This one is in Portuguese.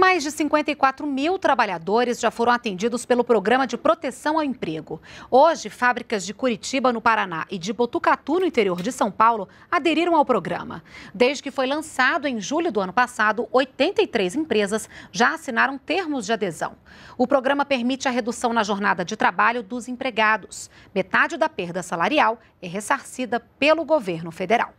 Mais de 54 mil trabalhadores já foram atendidos pelo Programa de Proteção ao Emprego. Hoje, fábricas de Curitiba, no Paraná, e de Botucatu, no interior de São Paulo, aderiram ao programa. Desde que foi lançado em julho do ano passado, 83 empresas já assinaram termos de adesão. O programa permite a redução na jornada de trabalho dos empregados. Metade da perda salarial é ressarcida pelo governo federal.